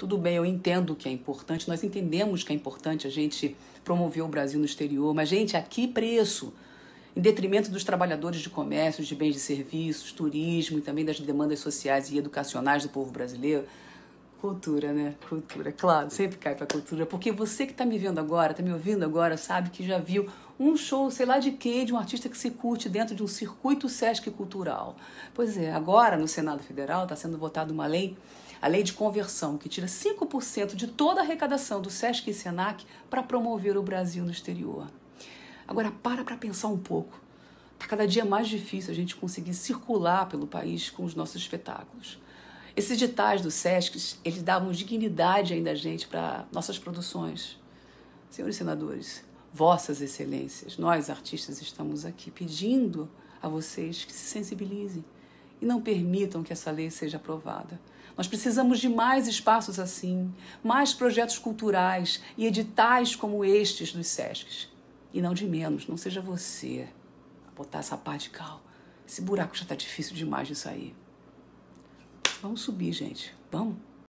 Tudo bem, eu entendo que é importante, nós entendemos que é importante a gente promover o Brasil no exterior, mas, gente, a que preço? Em detrimento dos trabalhadores de comércio, de bens e serviços, turismo e também das demandas sociais e educacionais do povo brasileiro. Cultura, né? Cultura, claro, sempre cai pra cultura. Porque você que tá me vendo agora, tá me ouvindo agora, sabe que já viu um show, sei lá de quê, de um artista que se curte dentro de um circuito Sesc cultural. Pois é, agora no Senado Federal está sendo votada uma lei a lei de conversão, que tira 5% de toda a arrecadação do SESC e SENAC para promover o Brasil no exterior. Agora, para para pensar um pouco. Está cada dia mais difícil a gente conseguir circular pelo país com os nossos espetáculos. Esses digitais do SESC, eles davam dignidade ainda a gente para nossas produções. Senhores senadores, vossas excelências, nós artistas estamos aqui pedindo a vocês que se sensibilizem, e não permitam que essa lei seja aprovada. Nós precisamos de mais espaços assim, mais projetos culturais e editais como estes dos SESCs. E não de menos, não seja você a botar essa pá de cal. Esse buraco já está difícil demais de sair. Vamos subir, gente. Vamos?